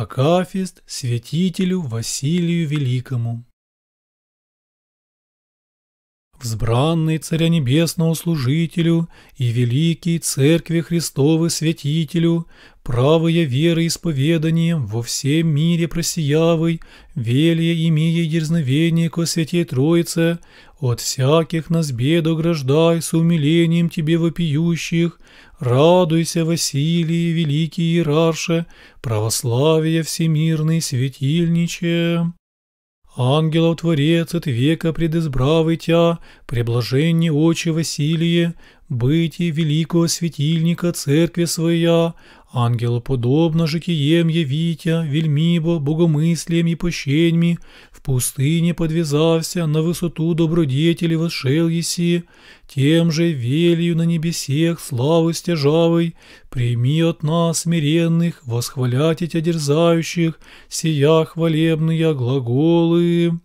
Акафист святителю Василию Великому. Взбранный Царя Небесного служителю и великий Церкви Христовы святителю, правая веры исповеданием во всем мире просиявый, велие имея дерзновение ко Святей Троице, от всяких нас бед ограждай с умилением тебе вопиющих, радуйся, Василий, великий Иерарше, православие всемирный светильниче». Ангелов Творец от века предизбравый тя, Преблаженне очи Василие, быти великого светильника церкви своя, Ангелоподобно житием явітя, вільмібо, богомислієм і пощеньми, в пустыне подвязався, на высоту добродетели вошел еси, тем же велью на небесех славы стяжавой, прими от нас смиренных, восхвалять тебя дерзающих, сия хвалебные глаголы.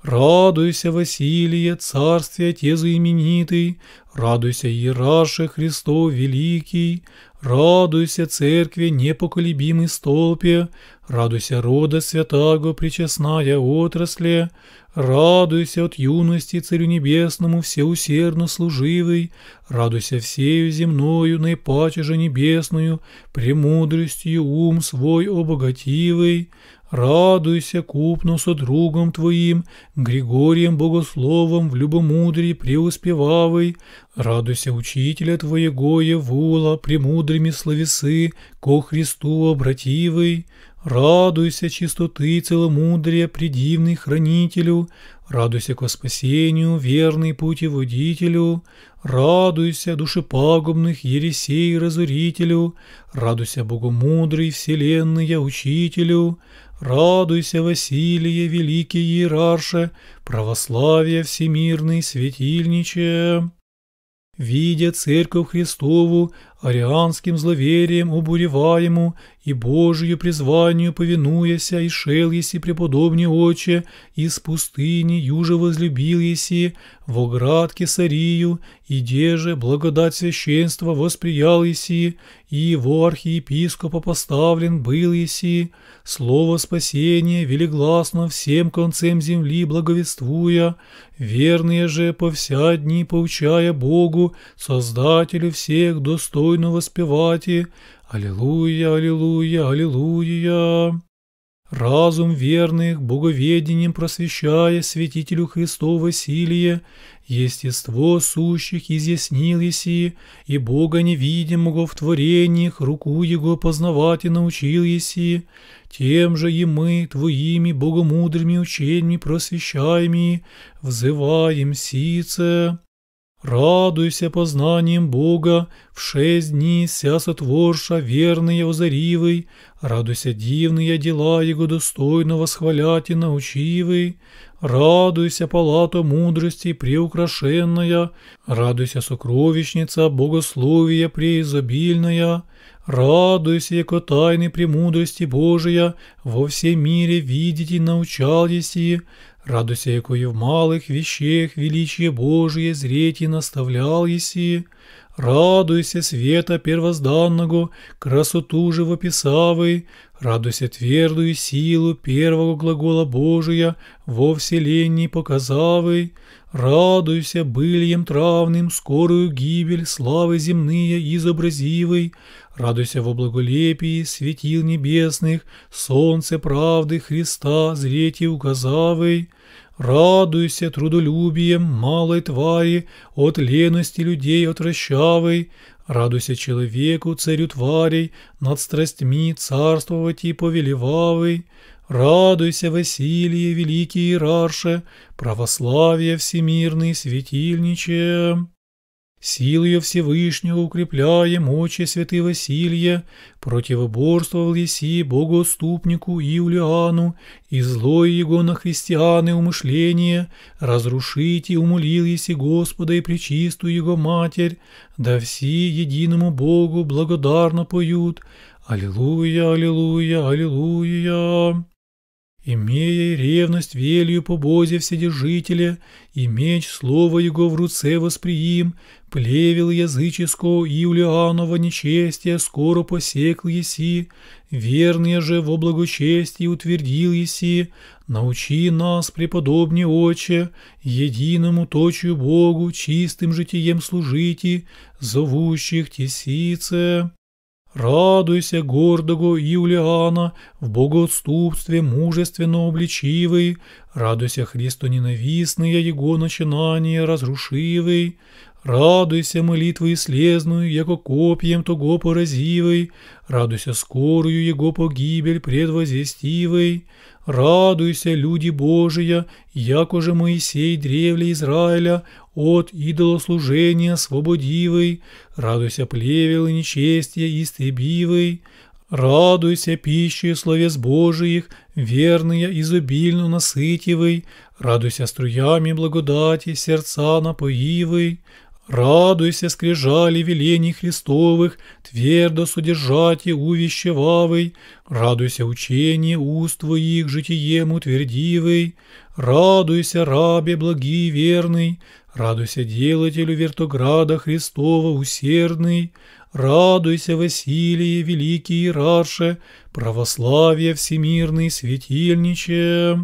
Радуйся, Василие, царствие Отец именитый, радуйся, Ераше Христов великий, Радуйся, церкви, непоколебимый столпе, радуйся, рода святаго, причестная отрасли, радуйся от юности Царю Небесному всеусердно служивый, радуйся всею земною, наипаче же небесную, премудростью ум свой обогативый, Радуйся купну со другом твоим, Григорием Богословом в любомудрии преуспевавый. Радуйся учителя твоего Евула, премудрыми словесы, ко Христу обративый. Радуйся чистоты целомудрия, предивный хранителю, радуйся ко спасению, верный путеводителю, радуйся душепагубных ересей разорителю, радуйся богомудрый вселенная учителю, радуйся Василие великий иерарше, православие всемирный светильниче. Видя Церковь Христову, арианским зловерием обуреваему и Божию призванию повинуяся, и шел еси преподобни оче, из пустыни юже возлюбил еси, во град Сарию и деже благодать священства восприял еси, и во архиепископа поставлен был еси, слово спасения велигласно всем концем земли благовествуя, верные же по вся дни поучая Богу, Создателю всех достойных, достойно воспевати, Аллилуйя, Аллилуйя, Аллилуйя. Разум верных, боговедением просвещая святителю Христу силие, естество сущих изъяснил еси, и Бога невидимого в творениях руку Его познавать и научил еси, тем же и мы, Твоими богомудрыми ученьми просвещаеми, взываем сице. Радуйся познанием Бога, в шесть дней ся сотворша верный озаривый, радуйся дивные дела Его достойно восхвалять и научивый, радуйся палата мудрости преукрашенная, радуйся сокровищница богословия преизобильная, радуйся, яко тайны премудрости Божия во всем мире видеть и научал еси, радуйся якою в малых вещах величие Божие зреть и наставлял еси, радуйся света первозданного, красоту живописавый; радуйся твердую силу первого глагола Божия во вселении показавый. Радуйся быльем травным, скорую гибель, славы земные изобразивой. Радуйся во благолепии светил небесных, солнце правды Христа зрети указавой. Радуйся трудолюбием малой твари, от лености людей отвращавой. Радуйся человеку, царю тварей, над страстьми царствовать и повелевавый. Радуйся, Василие, великий Ирарше, православие всемирный светильниче. Силою Всевышнего укрепляя мочи святый Василия, противоборствовал еси богоступнику Иулиану, и злой его на христианы умышление, разрушить и умолил еси Господа и пречистую его Матерь, да все единому Богу благодарно поют, Аллилуйя, Аллилуйя, Аллилуйя имея ревность велью по Бозе Вседержителя, и меч слова Его в руце восприим, плевел языческо Юлианова нечестия скоро посекл еси, верные же во благочестии утвердил еси, научи нас, преподобне Отче, единому точью Богу, чистым житием служите, зовущих тесице». «Радуйся, гордого Юлиана, в богоотступстве мужественно обличивый, радуйся, Христу ненавистное его начинание разрушивый, Радуйся, молитви слезную, яко копьем того поразивой, радуйся скорую его погибель предвозвестивой, радуйся, люди Божия, яко же Моисей древле Израиля, от идолослужения свободивой, радуйся плевел и нечестия истребивой, Радуйся пищей словес Божиих, верная изобильно насытивый, радуйся струями благодати сердца напоивый, Радуйся скрижали велений Христовых, твердо содержать и увещевавый, радуйся учение уст твоих житием утвердивый, радуйся рабе благий верный, радуйся делателю вертограда Христова усердный, радуйся Василие великий Раше, православие всемирный светильниче.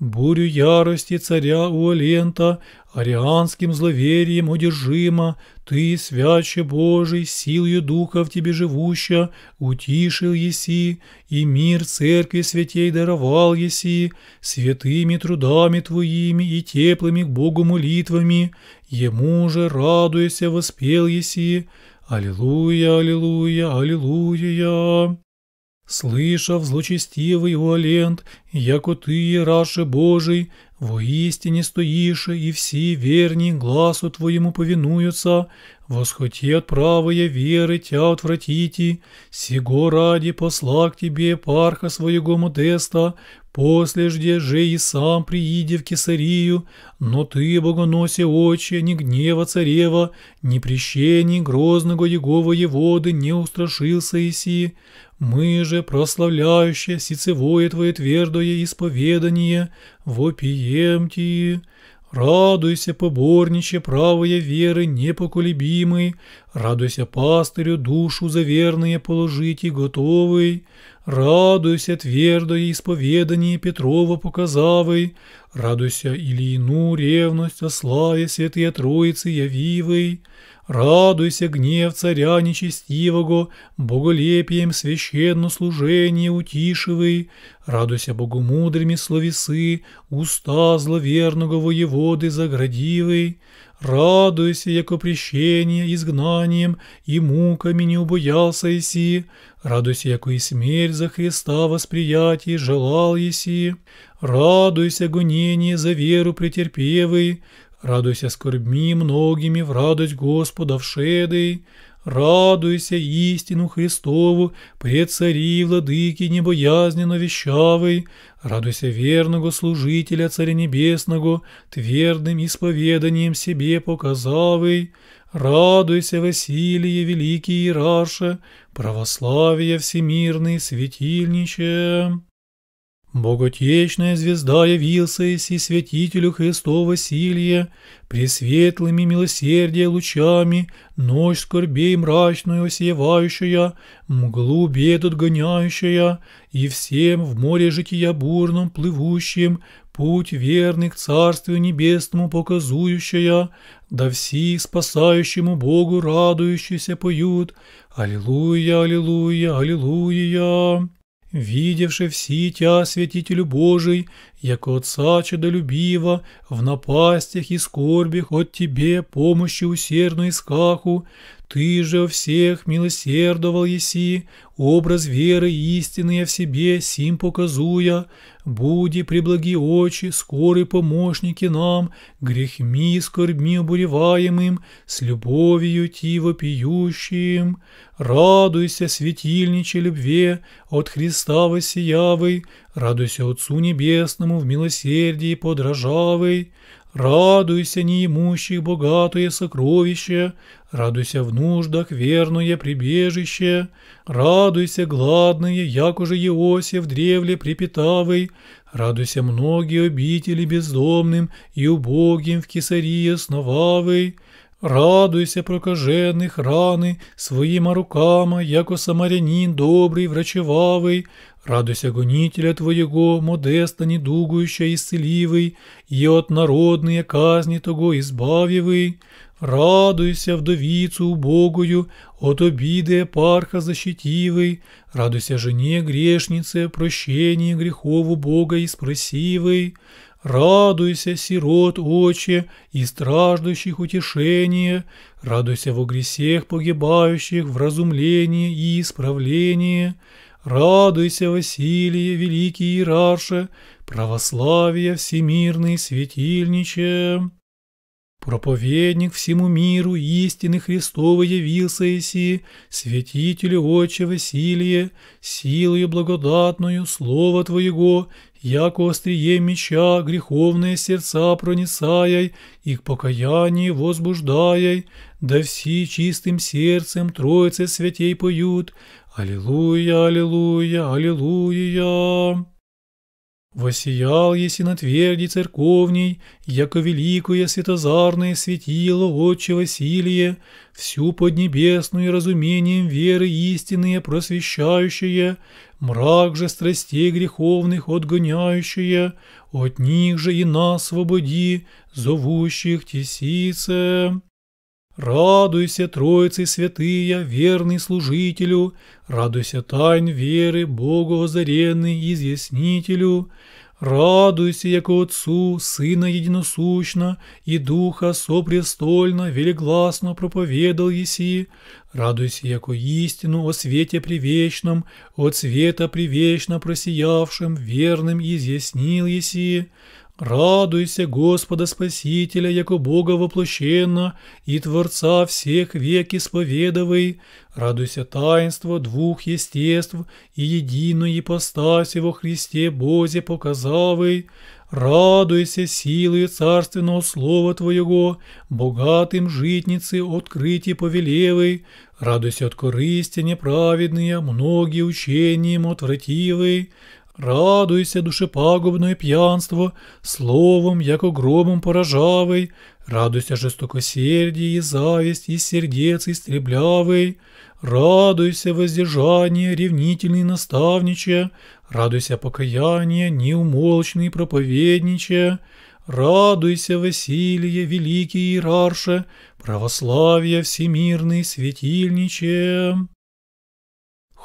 Бурю ярости царя Уолента, арианским зловерием одержима, ты, свяче Божий, силою духа в тебе живуща, утишил еси, и мир церкви святей даровал еси, святыми трудами твоими и теплыми к Богу молитвами, ему же радуйся воспел еси, Аллилуйя, Аллилуйя, Аллилуйя. Слышав злочестивый Уолент яко Ты, Раше Божий, воистине стоишь, и все верни глазу Твоему повинуются, восхотят правые веры Тя отвратите, сего ради посла к Тебе парха своего Модеста, после жде же и сам прииди в Кесарию, но Ты, Богоносе очи, ни гнева царева, ни прещений грозного Его воеводы не устрашился иси, мы же, прославляющие сицевое Твое твердо, радуя исповедание, вопиемти, Радуйся, поборниче правая веры непоколебимый, радуйся пастырю душу за верные положить и готовый, радуйся твердое исповедание Петрова показавый, радуйся Ильину ревность о славе Святые Троицы явивый, Радуйся, гнев царя нечестивого, Боголепием священно служение утишивай, Радуйся Богу мудрыми словесы, Уста зловерного воеводы заградивай, Радуйся, яко прещение изгнанием И муками не убоялся иси. Радуйся, яко и смерть за Христа восприятие желал еси, Радуйся, гонение за веру претерпевый, Радуйся скорбьми многими в радость Господа вшедой, радуйся истину Христову, пред цари владыки небоязненно вещавый, радуйся верного служителя Царя Небесного, твердым исповеданием себе показавый, радуйся, Василия Великий Ираша, православие всемирный светильниче. Боготечная звезда явился и святителю Христу Василия, пресветлыми милосердия лучами, ночь скорбей мрачную осевающая, мглу бед отгоняющая, и всем в море жития бурном плывущим, путь верный к Царствию Небесному показующая, да все спасающему Богу радующиеся поют «Аллилуйя, аллилуйя, аллилуйя». Видевши всі тя святителю Божий, як Отца чудолюбива, в напастях и скорбях от Тебе помощи усердно искаху, ты же всех милосердовал еси, образ веры истинный в себе сим показуя, буди приблаги, очи, скоры помощники нам, грехми скорбми обуреваемым, с любовью ти вопиющим. Радуйся, светильниче любве, от Христа воссиявый, радуйся Отцу Небесному в милосердии подражавый, Радуйся, неимущий, богатое сокровище, радуйся в нуждах, верное прибежище, радуйся, гладное, як уже Иосиф древле припитавый, радуйся, многие обители бездомным и убогим в Кесарии основавый, Радуйся прокаженных раны своїма руками, яко самарянин добрый врачевавый. Радуйся гонителя твоего, модеста недугующа исцеливый, и от народные казни того избавивый. Радуйся, вдовицу убогую, от обиды парха защитивый, радуйся жене грешнице, прощение грехову Бога испросивый; Радуйся, сирот очи, и страждущих утешение, радуйся в грехах погибающих в разумлении и исправлении. Радуйся, Василие великий Иерарше, православие всемирный светильниче. Проповедник всему миру истины Христова явился Иси, святителю Отче Василия, силою благодатную Слово Твоего, яко острие меча греховные сердца проницаяй и к покаянии возбуждаяй, да все чистым сердцем Троице святей поют, «Аллилуйя, аллилуйя, аллилуйя!» «Восиял еси на тверди церковней, яко великое святозарное светило Отче Василие, всю поднебесную разумением веры истинные просвещающее, мрак же страстей греховных отгоняющее, от них же и нас свободи, зовущих тесице». Радуйся, Троицы святые, верный служителю, радуйся тайн веры Богу озаренный изъяснителю, Радуйся, яко Отцу, Сына Единосущно, и Духа сопрестольно, велегласно проповедал еси. Радуйся, яко истину о свете привечном, от света привечно просиявшим, верным изъяснил еси. Радуйся Господа Спасителя, яко Бога воплощенно, и Творца всех век исповедовай. Радуйся таинство двух естеств и единой ипостаси во Христе Бозе показавый. Радуйся силы царственного слова Твоего, богатым житницы открытие повелевой. Радуйся от корысти неправедные, многие учением отвративой. Радуйся, душепагубное пьянство, словом, яко громом поражавый, радуйся жестокосердие и зависть, и сердец истреблявый, радуйся воздержание, ревнительный наставниче, радуйся покаяние, неумолчный проповедниче, радуйся, Василие, великий иерарше, православие всемирный светильниче.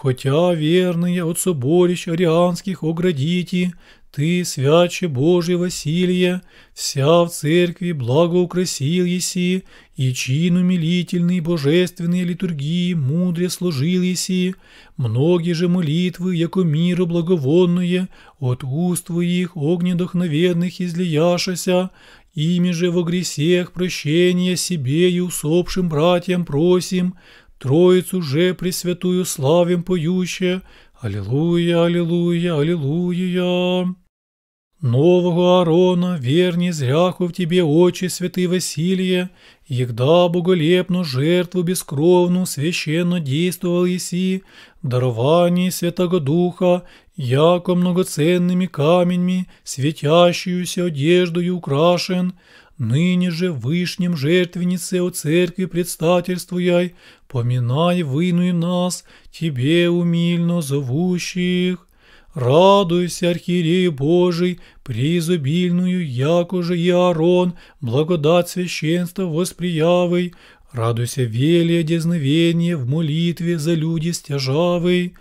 Хотя верные от соборищ арианских оградите, ты, свяче Божий Василия, вся в церкви благоукрасил еси, и чину милительной божественной литургии мудре служил еси, многие же молитвы, яко миру благовонные, от уст твоих огнедохновенных излияшася, ими же в гресех прощения себе и усопшим братьям просим, Троицу же Пресвятую славим поюще, Аллилуйя, Аллилуйя, Аллилуйя. Нового Аарона, верни зряху в тебе очи, святый Василия, егда боголепну жертву бескровну священно действовал еси, дарование Святого Духа, яко многоценными каменьми, светящуюся одеждою украшен, Ныне же вышнем жертвеннице у церкви предстательствуяй, поминай и нас, тебе умильно зовущих. Радуйся, архиерей Божий, преизобильную, якоже и Аарон, благодать священства восприявый, радуйся велия дезновения в молитве за люди стяжавый,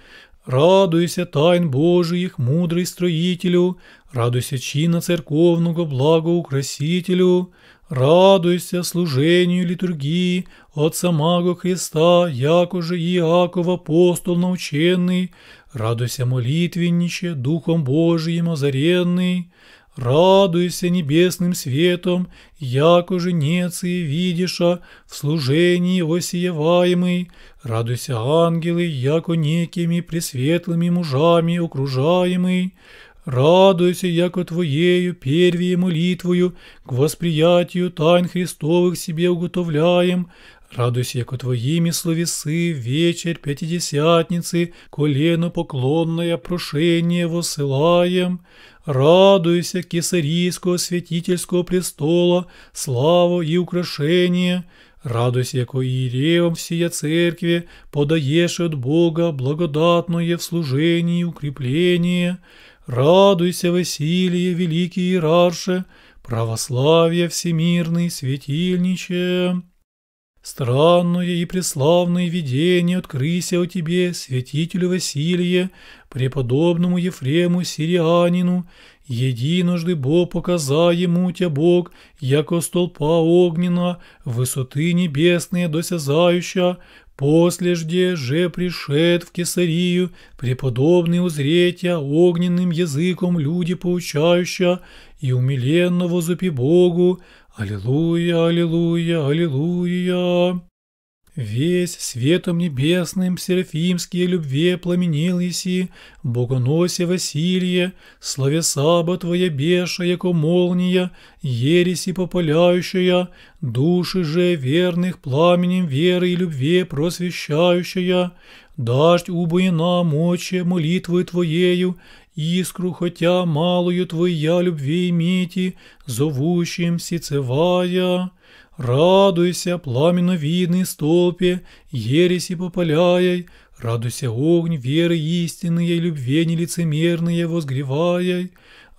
Радуйся тайн Божиих, мудрый строителю, радуйся чина церковного благоукрасителю, радуйся служению литургии от самого Христа, як уже Иаков апостол наученный, радуйся молитвенниче Духом Божиим озаренный, радуйся небесным светом, яко женеции видиша в служении осиеваемый, радуйся ангелы, яко некими пресветлыми мужами окружаемый, Радуйся, яко Твоею первие молитвою к восприятию тайн Христовых себе уготовляем, Радуйся, яко твоїми словеси, вечер пятидесятницы, колено поклонное прошение высылаем. Радуйся, кесарийского святительского престола, славу и украшение. Радуйся, яко иеревам всея церкви, подаешь от Бога благодатное в служении укрепление. Радуйся, Василия, великий Ирарше, православие всемирный светильниче. Странное и преславное видение открыся о тебе, святителю Василие, преподобному Ефрему Сирианину, единожды Бог показа ему тебя Бог, яко столпа огнена, высоты небесные досязающа, Послежде же пришед в Кесарию, преподобный узретя а огненным языком люди поучающа, и умиленно возопи Богу «Аллилуйя, аллилуйя, аллилуйя!» Весь светом небесным серафимские любви пламенил еси, Богоносе Василие, славесаба твоя беша, яко молния, ереси попаляющая, души же верных пламенем веры и любви просвещающая, дашь убоина мочи молитвы твоею, искру, хотя малую твоя любви имейте, зовущим сицевая. Радуйся, пламенно-видный столпе, ереси попаляй, радуйся, огнь веры истинные, любви нелицемерные возгревай.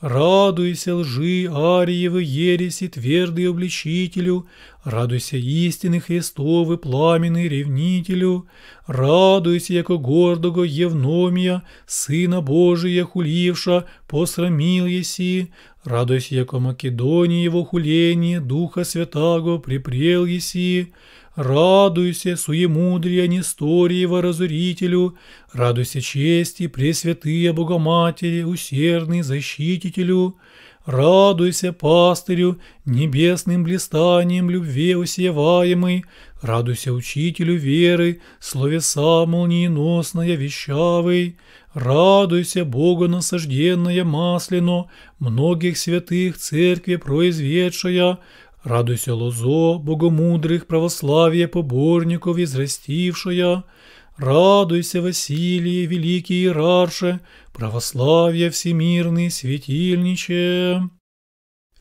Радуйся лжи Ариевы, ереси твердый обличителю, радуйся истины Христовы, пламенный ревнителю, радуйся, яко гордого Евномия сына Божия хулівша, посрамил еси, радуйся, яко его хуление, Духа Святаго припрел еси, Радуйся, суемудрия Несториева разорителю, радуйся чести, пресвятые Богоматери, усердный защитителю, Радуйся пастырю, небесным блистанием любви усеваемый, радуйся учителю веры, словеса молниеносная вещавый, радуйся Богу насажденная маслино, многих святых церкви произведшая, Радуйся, лозо, богомудрых православие поборников израстившая, Радуйся, Василий, великий Иерарше, православие всемирный светильниче.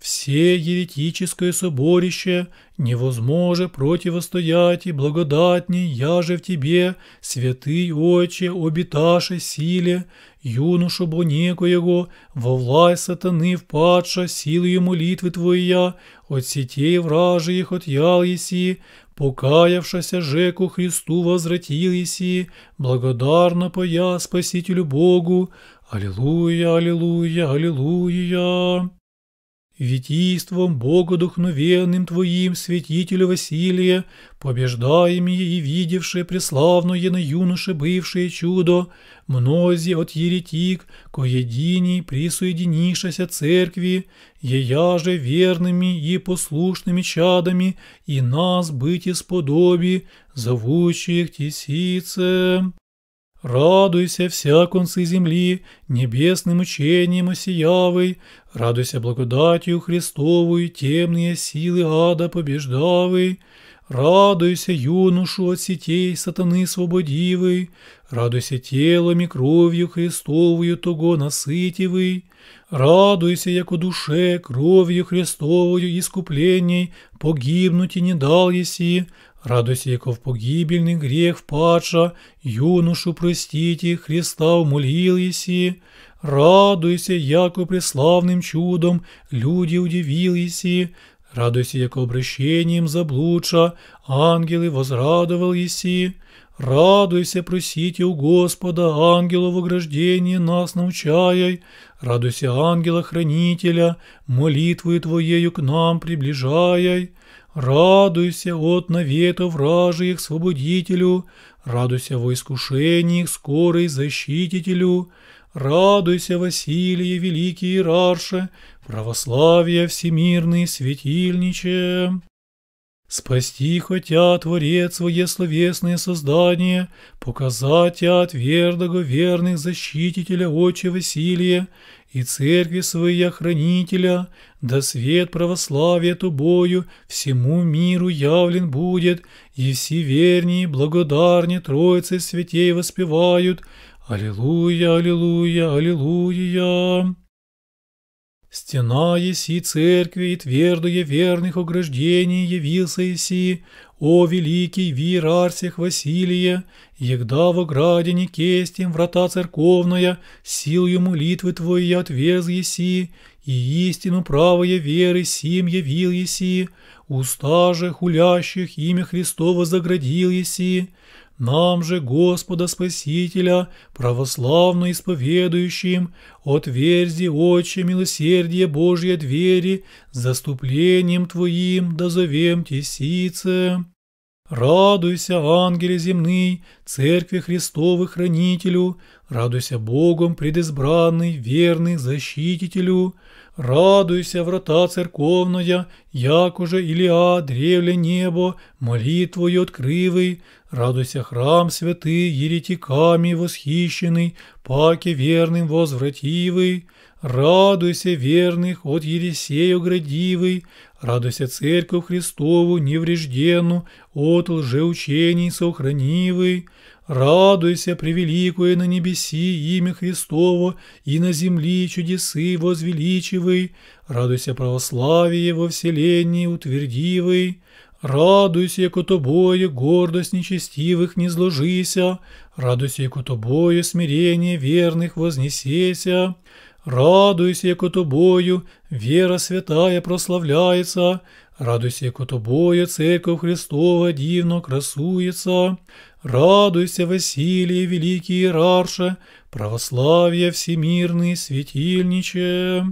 Все еретическое соборище невозможе противостоять и благодатней, я же в тебе, святый Отче, обиташе силе, юношу бо некоего, во власть сатаны впадша силою молитвы твоя, от сетей вражиих от еси, покаявшася жеку Христу возвратил еси, благодарно поя Спасителю Богу. Аллилуйя, аллилуйя, аллилуйя. Витийством богодухновенным Твоим, святителю Василия, побеждаемые и видевшие преславное на юноше бывшее чудо, мнози от еретик, коединий присоединившейся церкви, ея же верными и послушными чадами, и нас быть исподоби, зовущих тесицем. Радуйся, вся концы земли, небесным учением осиявый, радуйся благодатью Христовую, темные силы ада побеждавый. Радуйся, юношу от сетей сатаны свободивый, радуйся телом и кровью Христовую того насытивый, радуйся, яко душе кровью Христовою искуплений погибнуть и не дал еси, Радость веков погибельный грех впадша, юношу простите, Христа умолил Радуйся, яко преславным чудом люди удивил Радуйся, яко обращением заблудша, ангелы возрадовал Радуйся, просите у Господа, ангела в ограждении нас научаяй. Радуйся, ангела-хранителя, молитвы Твоею к нам приближаяй. Радуйся от навета вражьих Свободителю, радуйся во искушениях скорой Защитителю, радуйся, Василие Великий Рарше, православие всемирный светильниче. Спасти хотя Творец свое словесное создание, показать от вердого верных защитителя Отче Василия и церкви своя хранителя, да свет православия тобою всему миру явлен будет, и все вернее благодарне Троицы святей воспевают, Аллилуйя, Аллилуйя, Аллилуйя. Стена еси церкви, и твердуя верных ограждений явился еси, о великий виерарсих Василия, егда в ограде не кестим врата церковная, силою молитвы твоей отвез еси, и истину правое веры сим явил еси, уста же хулящих имя Христова заградил еси, нам же Господа Спасителя, православно исповедующим, от отверзи, Отче, милосердие Божье двери, заступлением Твоим дозовем тесице. Радуйся, ангеле земный, церкви Христовой хранителю, радуйся Богом предизбранный, верный защитителю, радуйся, врата церковная, як уже Илия, древле небо, молитвою открывый, радуйся храм святый, еретиками восхищенный, паки верным возвративый, радуйся верных от Ересею градивый, Радуйся, Церковь Христову, неврежденну, от лжеучений сохранивый. Радуйся, превеликое на небеси имя Христово, и на земли чудесы возвеличивый. Радуйся, православие во вселении утвердивый. Радуйся, ко тобою гордость нечестивых не зложися. Радуйся, ко тобою смирение верных вознесеся. Радуйся, яко тобою, вера святая прославляется, радуйся, яко тобою, церковь Христова дивно красуется, радуйся, Василий, великий иерарше, православие всемирный светильниче.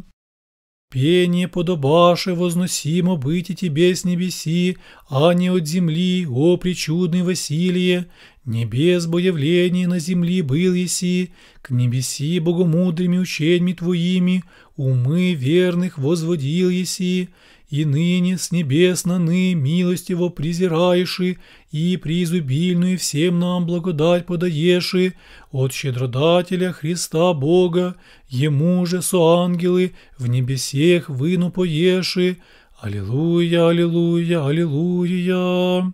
Пение подобаше возносимо быть и тебе с небеси, а не от земли, о причудный Василие, Небес боявление на земли был еси, к небеси богомудрыми ученьми твоими, умы верных возводил еси, и ныне с небес наны милость Его презираеши, и призубильную всем нам благодать подаеши, от щедродателя Христа Бога, Ему же со ангелы в небесех выну поеши. Аллилуйя, аллилуйя, аллилуйя.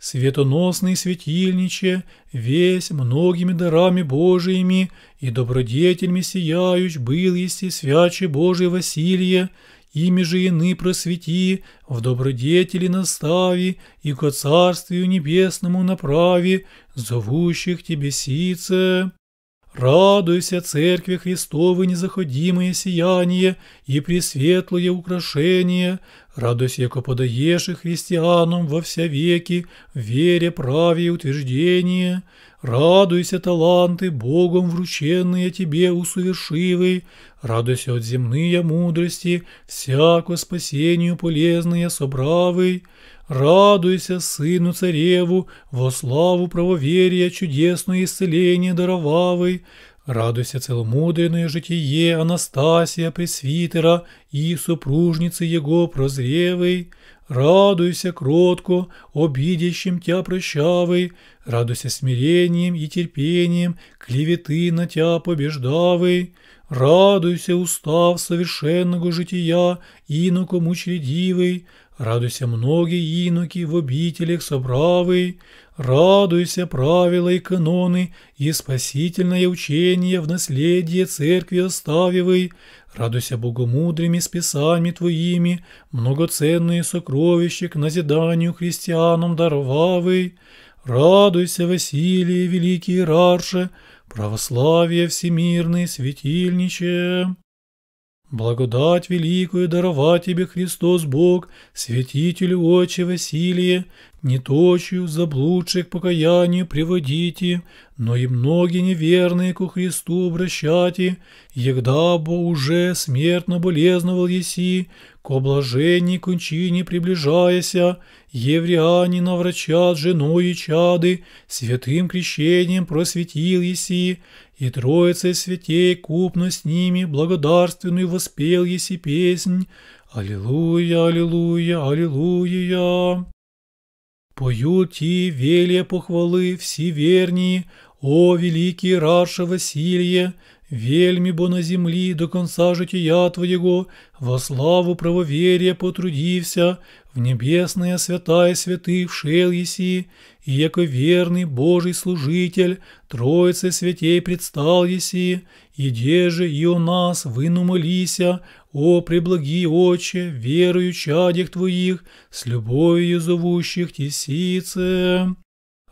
Светоносный светильниче, весь многими дарами Божиими и добродетельми сияющ был есте свяче Божий Василия, ими же ины просвети, в добродетели настави и ко Царствию Небесному направи, зовущих тебе сице». Радуйся, Церкви Христовы, незаходимое сияние и пресветлое украшение, радуйся, яко подаешь христианам во вся веки, в вере, праве и утверждение, радуйся, таланты, Богом врученные тебе усовершивый, радуйся от земные мудрости, всяко спасению полезные собравый, Радуйся, сыну цареву, во славу правоверия чудесное исцеление даровавый. Радуйся целомудренное житие Анастасия Пресвитера и супружницы его прозревой. Радуйся кротко, обидящим тебя прощавый, радуйся смирением и терпением, клеветы на тебя побеждавый. Радуйся, устав совершенного жития, инокому чредивый, Радуйся, многие иноки в обителях собравы, радуйся, правила и каноны, и спасительное учение в наследие церкви оставивай, радуйся богомудрыми списами твоими, многоценные сокровища к назиданию христианам даровавы, радуйся, Василий, великий Рарше, православие всемирное светильниче. Благодать великую дарова тебе Христос Бог, святителю Отче Василия, неточию заблудших покаянию приводите, но и многие неверные ко Христу обращайте, егда бо уже смертно болезновал еси, к облажении кончине приближаяся, евреани наврачат жену и чады, святым крещением просветил еси, и Троица святей купно с ними благодарственный воспел еси песнь «Аллилуйя, аллилуйя, аллилуйя». Поют и велия похвалы всевернии, о великий Раша Василия, вельми бо на земли до конца жития Твоего, во славу правоверия потрудився, в святая святых шел еси, и яко верный Божий служитель, Троице святей предстал еси, еде же и о нас вынумолися, о преблаги Отче, верою чадих Твоих, с любовью зовущих тесице.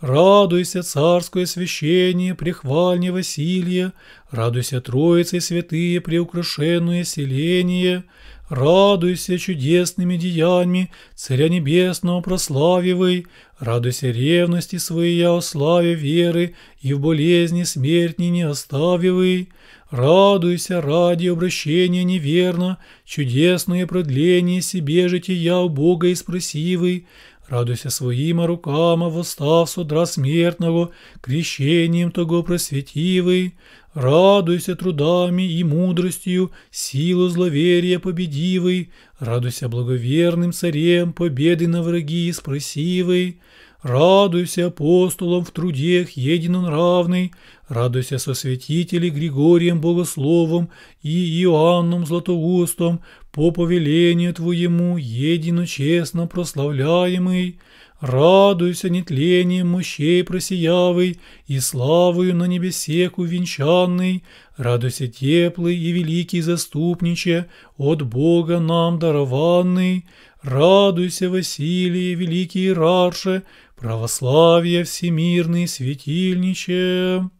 Радуйся, царское священие, прихвальне Василия, радуйся, Троице святые, преукрашенное селение, Радуйся чудесными деяниями, Царя Небесного прославивай, Радуйся ревности своей о славе веры, И в болезни смертни не оставивай. Радуйся ради обращения неверно, Чудесное продление себе жития у Бога испросивый, Радуйся своима рукама, восстав с удра смертного, крещением того просветивый. Радуйся трудами и мудростью, силу зловерия победивый, радуйся благоверным царем, победы на враги спросивый, радуйся апостолам в трудех единонравный; радуйся со сосветителей Григорием Богословом и Иоанном Златоустом, по повелению Твоему единочестно прославляемый, Радуйся нетлением мощей просиявый и славою на небесех венчанный, радуйся теплый и великий заступниче, от Бога нам дарованный, радуйся, Василий, великий Рарше, православие всемирный светильниче.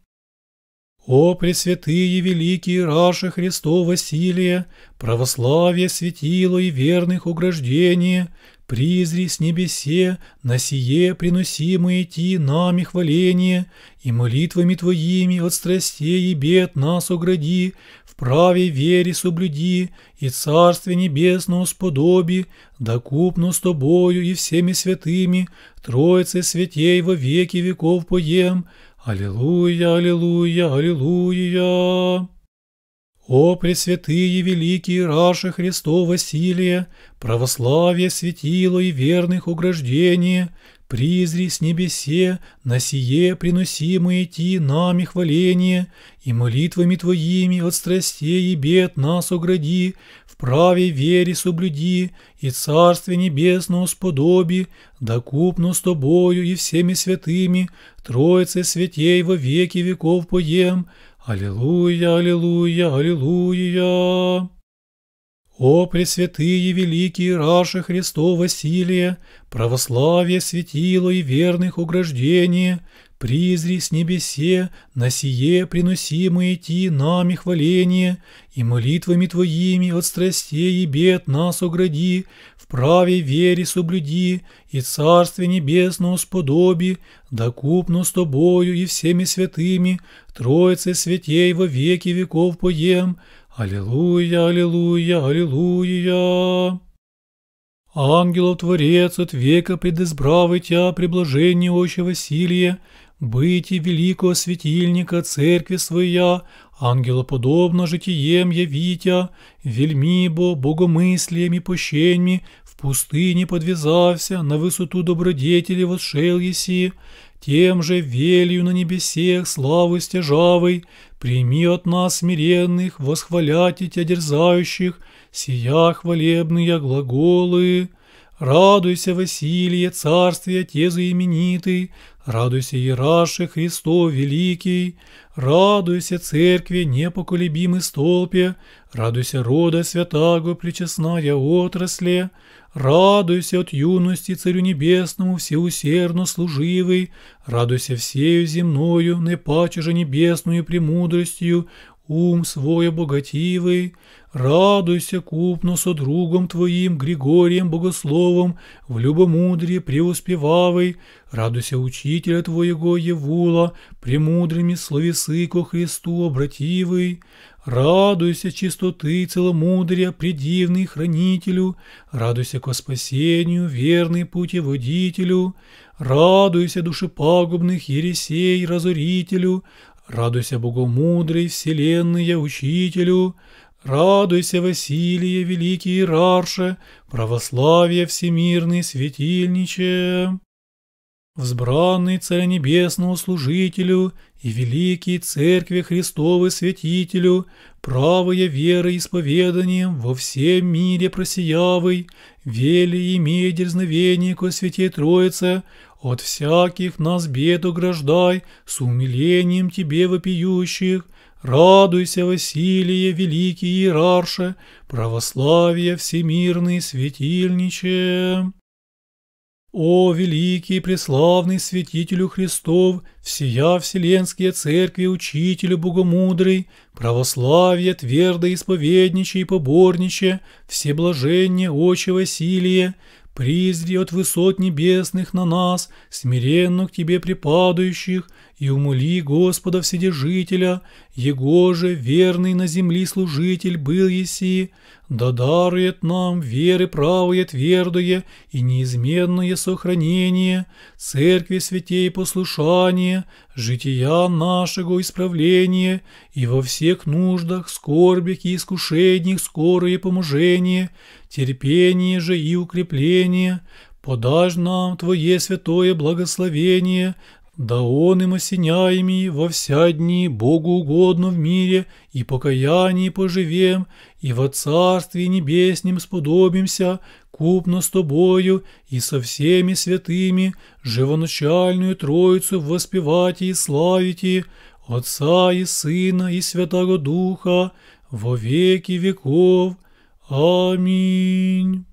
О пресвятые великие Раши Христова Василия, православие светило и верных угрождения, Призри с небесе, на сие приносимые ти нами хваление, и молитвами твоими от страстей и бед нас огради, в праве вере соблюди, и царстве небесное сподоби, докупно с тобою и всеми святыми, Троице святей во веки веков поем. Аллилуйя, аллилуйя, аллилуйя. О пресвятые великие Раши Христов Василия, православие светило и верных угрождение, призри с небесе на сие приносимые ти нами хваление, и молитвами твоими от страстей и бед нас огради, в праве вере соблюди, и царстве небесное сподоби, докупно с тобою и всеми святыми, Троице святей во веки веков поем, Аллилуйя, аллилуйя, аллилуйя! О, пресвятые великие Раши Христова Силия, православие светило и верных угрождение, призри с небесе на сие приносимые ти нами хваление, и молитвами твоими от страстей и бед нас огради, правій вірі соблюді, и Царстві Небесного сподобі, докупно с тобою и всеми святыми Троице святей во веки веков поем. Аллилуйя, Аллилуйя, Аллилуйя. Ангелов Творец от века предизбравы тя при очи Отче Василия, быти великого светильника церкви своя, Ангелоподобно житієм є вітя, вільмі бо богомислієм і пощеньми в пустыне подвязався, на высоту добродетели восшел еси, тем же велью на небесех славы стяжавой, прими от нас смиренных, восхвалять и тя дерзающих, сия хвалебные глаголы». Радуйся, Василие царствие тезы именитый, Радуйся, Ираше, Христов Великий, радуйся, Церкви, непоколебимый столпе, радуйся, рода святаго, причестная отрасли, радуйся от юности Царю Небесному, всеусердно служивый, радуйся всею земною, не паче же небесную премудростью, ум свой богативый. Радуйся купно со другом твоим, Григорием Богословом, в любомудрии преуспевавый, радуйся учителя твоего Евула, премудрыми словесы ко Христу обративый, радуйся чистоты целомудрия, предивный хранителю, радуйся ко спасению, верный путеводителю, радуйся душепагубных ересей, разорителю, радуйся Богомудрый, вселенная учителю, Радуйся, Василие, великий Иерарше, православие всемирный светильниче. Взбранный Царя небесному служителю и великий Церкви Христовой святителю, правое вера во всем мире просиявый, вели имей дерзновение ко Святей Троице, от всяких нас бед угрождай, с умилением тебе вопиющих, Радуйся, Василие, великий иерарше, православие всемирный светильниче. О, великий преславный святителю Христов, всея вселенские церкви учителю богомудрый, православие твердо исповедниче и поборниче, всеблажение очи Василия, Призрет высот небесных на нас, смиренно к Тебе припадающих, и умоли Господа Вседержителя, Его же верный на земли служитель был еси, да дарует нам веры правое твердое и неизменное сохранение Церкви святей послушание, жития нашего исправления и во всех нуждах, скорбях и искушениях скорое поможение, терпение же и укрепление, Подашь нам Твое святое благословение да он им осеняеми во вся дни Богу угодно в мире, и покаянии поживем, и во Царстве Небеснем сподобимся, купно с тобою и со всеми святыми, живоначальную Троицу воспевать и славить, Отца и Сына и Святого Духа во веки веков. Аминь.